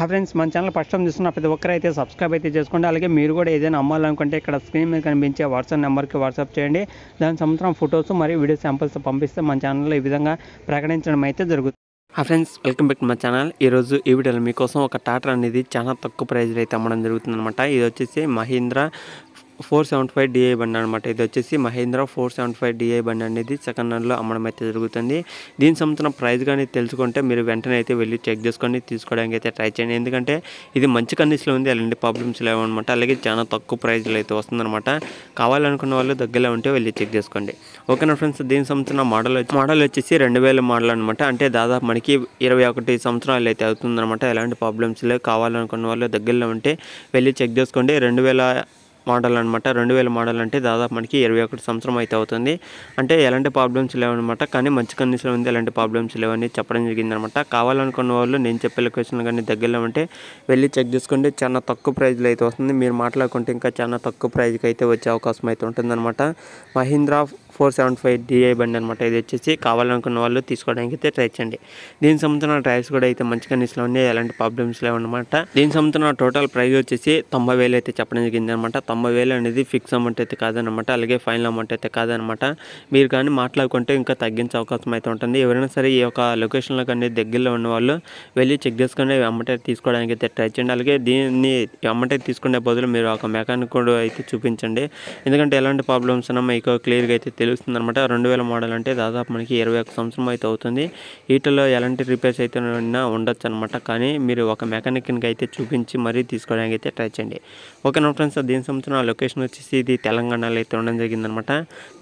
ఆ ఫ్రెండ్స్ మన channel first time చూస్తున్న ప్రతి ఒక్కరు అయితే సబ్స్క్రైబ్ అయితే చేసుకోండి అలాగే మీరు కూడా ఏదైనా అమ్మాలనుకుంటే ఇక్కడ స్క్రీన్ మీద కనిపించే వాట్సాప్ నెంబర్కి వాట్సాప్ చేయండి దాని సంవత్సరం ఫొటోస్ మరియు వీడియో శాంపిల్స్ పంపిస్తే మన ఛానల్లో ఈ విధంగా ప్రకటించడం అయితే జరుగుతుంది ఆ ఫ్రెండ్స్ వెల్కమ్ బ్యాక్ మా ఛానల్ ఈరోజు ఈ వీడియోలో మీకోసం ఒక టాటర్ అనేది చాలా తక్కువ ప్రైజ్లో అయితే అమ్మడం జరుగుతుంది అనమాట ఇది వచ్చేసి Mahindra four seven five DI బండి అనమాట ఇది వచ్చేసి Mahindra four seven five DI బండి అనేది సెకండ్ హ్యాండ్లో అమ్మడం అయితే జరుగుతుంది దీనికి సంబంధించిన ప్రైస్ కానీ తెలుసుకుంటే మీరు వెంటనే అయితే వెళ్ళి చెక్ చేసుకొని తీసుకోవడానికి అయితే ట్రై చేయండి ఎందుకంటే ఇది మంచి కండిషన్లో ఉంది అలాంటి ప్రాబ్లమ్స్ లేవన్నమాట అలాగే చాలా తక్కువ ప్రైస్లో అయితే వస్తుందన్నమాట కావాలనుకున్న వాళ్ళు దగ్గరలో ఉంటే వెళ్ళి చెక్ చేసుకోండి ఓకేనా ఫ్రెండ్స్ దీనికి సంబంధించిన మోడల్ మోడల్ వచ్చేసి రెండు వేల మోడల్ అనమాట అంటే దాదాపు మనకి ఇరవై ఒకటి సంవత్సరాలు అయితే అవుతుందన్నమాట ఎలాంటి ప్రాబ్లమ్స్ లేవు కావాలనుకున్న వాళ్ళు దగ్గరలో ఉంటే వెళ్ళి చెక్ చేసుకోండి రెండు వేల మోడల్ అనమాట రెండు వేల మోడల్ అంటే దాదాపు మనకి ఇరవై ఒకటి సంవత్సరం అయితే అవుతుంది అంటే ఎలాంటి ప్రాబ్లమ్స్ లేవన్నమాట కానీ మంచి కండిషన్ ఉంది ఎలాంటి ప్రాబ్లమ్స్ లేవని చెప్పడం జరిగిందనమాట కావాలనుకున్న వాళ్ళు నేను చెప్పే లొకేషన్ కానీ దగ్గరలో ఉంటే వెళ్ళి చెక్ చేసుకోండి చాలా తక్కువ ప్రైజ్లో అయితే వస్తుంది మీరు మాట్లాడుకుంటే ఇంకా చాలా తక్కువ ప్రైజ్కి అయితే వచ్చే అవకాశం అయితే ఉంటుందన్నమాట Mahindra four seven five DI బండి అనమాట ఇది వచ్చేసి కావాలనుకున్న వాళ్ళు తీసుకోవడానికి అయితే ట్రై చేయండి దీనికి సంబంధించిన ట్రైస్ కూడా అయితే మంచి కండిషన్లో ఉన్నాయి ఎలాంటి ప్రాబ్లమ్స్ లేవన్నమాట దీనికి సంబంధించిన టోటల్ ప్రైస్ వచ్చేసి తొంభై వేలు అయితే చెప్పడం జరిగింది అనమాట తొంభై వేలు అనేది ఫిక్స్ అమౌంట్ అయితే కాదనమాట అలాగే ఫైనల్ అమౌంట్ అయితే కాదనమాట మీరు కానీ మాట్లాడుకుంటే ఇంకా తగ్గించే అవకాశం అయితే ఉంటుంది ఎవరైనా సరే ఈ యొక్క లొకేషన్లో కానీ దగ్గరలో ఉన్న వాళ్ళు వెళ్ళి చెక్ చేసుకుని అయితే తీసుకోవడానికి అయితే ట్రై చేయండి అలాగే దీన్ని అయితే తీసుకునే బదులు మీరు ఒక మెకానిక్ అయితే చూపించండి ఎందుకంటే ఎలాంటి ప్రాబ్లమ్స్ అన్న మీకు క్లియర్గా అయితే తెలుస్తుంది అనమాట రెండు వేల మోడల్ అంటే దాదాపు మనకి ఇరవై ఒక సంవత్సరం అయితే అవుతుంది వీటిలో ఎలాంటి రిపేర్స్ అయితే ఉన్నా ఉండొచ్చు అనమాట కానీ మీరు ఒక మెకానిక్ అయితే చూపించి మరీ తీసుకోవడానికి అయితే ట్రై చేయండి ఓకే నా ఫ్రెండ్స్ దీని సంబంధించి ఫ్రెండ్స్ లొకేషన్ వచ్చేసి ఇది తెలంగాణలో అయితే ఉండడం జరిగిందనమాట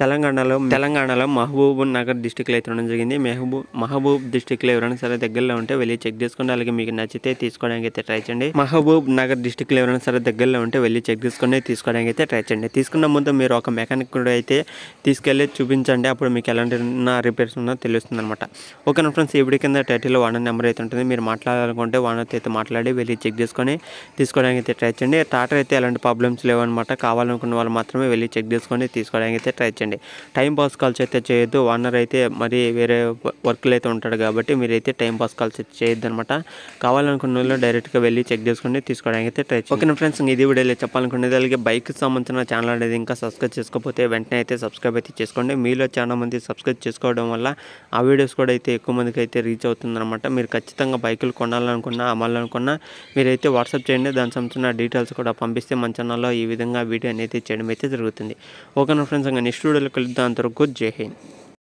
తెలంగాణలో తెలంగాణలో మహబూబ్ నగర్ డిస్టిక్లో అయితే ఉండడం జరిగింది మెహబూబ్ మహబూబ్ డిస్టిక్లో ఎవరైనా సరే దగ్గరలో ఉంటే వెళ్ళి చెక్ చేసుకోండి అలాగే మీకు నచ్చితే తీసుకోవడానికి అయితే ట్రై చేయండి మహబూబ్ నగర్ డిస్టిక్లో ఎవరైనా సరే దగ్గరలో ఉంటే వెళ్ళి చెక్ చేసుకొని తీసుకోవడానికి అయితే ట్రై చేయండి తీసుకున్న ముందు మీరు ఒక మెకానిక్ కూడా అయితే తీసుకెళ్ళి చూపించండి అప్పుడు మీకు ఎలాంటి రిపేర్స్ ఉన్నా తెలుస్తుంది అనమాట ఓకేనా ఫ్రెండ్స్ ఇప్పుడు కింద టైటిల్లో వాన నెంబర్ అయితే ఉంటుంది మీరు మాట్లాడాలనుకుంటే వానతో అయితే మాట్లాడి వెళ్ళి చెక్ చేసుకొని తీసుకోవడానికి అయితే ట్రై చేయండి టాటర్ అయితే ఎలాంటి ప్రాబ్లమ్స్ లేవని అనమాట కావాలనుకున్న వాళ్ళు మాత్రమే వెళ్ళి చెక్ చేసుకొని తీసుకోవడానికి అయితే ట్రై చేయండి టైం పాస్ కాల్స్ అయితే చేయొద్దు ఓనర్ అయితే మరి వేరే వర్క్లు అయితే ఉంటాడు కాబట్టి మీరైతే టైం పాస్ కాల్స్ అయితే చేయొద్దు అనమాట కావాలనుకున్న వాళ్ళు డైరెక్ట్గా వెళ్ళి చెక్ చేసుకొని తీసుకోవడానికి అయితే ట్రై చేయండి ఓకే ఫ్రెండ్స్ ఇది వీడియోలో చెప్పాలనుకునేది అలాగే బైక్కి సంబంధించిన ఛానల్ అనేది ఇంకా సబ్స్క్రైబ్ చేసుకోకపోతే వెంటనే అయితే సబ్స్క్రైబ్ అయితే చేసుకోండి మీలో చాలా మంది సబ్స్క్రైబ్ చేసుకోవడం వల్ల ఆ వీడియోస్ కూడా అయితే ఎక్కువ మందికి అయితే రీచ్ అవుతుందన్నమాట మీరు ఖచ్చితంగా బైకులు కొనాలనుకున్నా అమ్మాలనుకున్నా మీరైతే వాట్సాప్ చేయండి దాని సంబంధించిన డీటెయిల్స్ కూడా పంపిస్తే మన ఛానల్లో ఈ విధంగా విధంగా వీడియో అనేది చేయడం అయితే జరుగుతుంది ఓకేనా ఫ్రెండ్స్ ఇంకా నెక్స్ట్ వీడియోలో కలుద్దాం అంతవరకు జై హింద్